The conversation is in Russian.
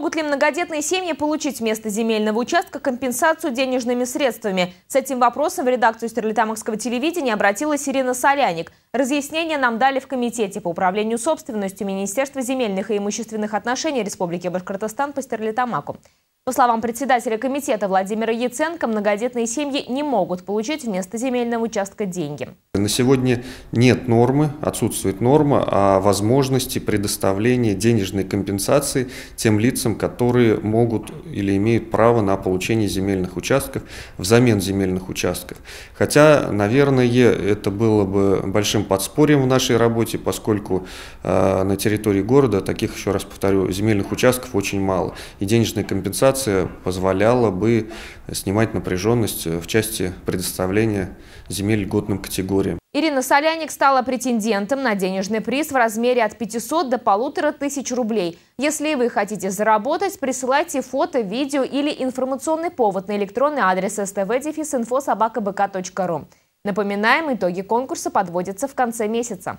Могут ли многодетные семьи получить вместо земельного участка компенсацию денежными средствами? С этим вопросом в редакцию Стерлитамовского телевидения обратилась Ирина Соляник. Разъяснение нам дали в Комитете по управлению собственностью Министерства земельных и имущественных отношений Республики Башкортостан по Стерлитамаку. По словам председателя комитета Владимира Яценко, многодетные семьи не могут получить вместо земельного участка деньги. На сегодня нет нормы, отсутствует норма о а возможности предоставления денежной компенсации тем лицам, которые могут или имеют право на получение земельных участков взамен земельных участков. Хотя, наверное, это было бы большим подспорьем в нашей работе, поскольку э, на территории города таких, еще раз повторю, земельных участков очень мало. И денежная компенсация документация позволяла бы снимать напряженность в части предоставления земель льготным категориям. Ирина Соляник стала претендентом на денежный приз в размере от 500 до 1500 рублей. Если вы хотите заработать, присылайте фото, видео или информационный повод на электронный адрес stv-info-sobakabk.ru. Напоминаем, итоги конкурса подводятся в конце месяца.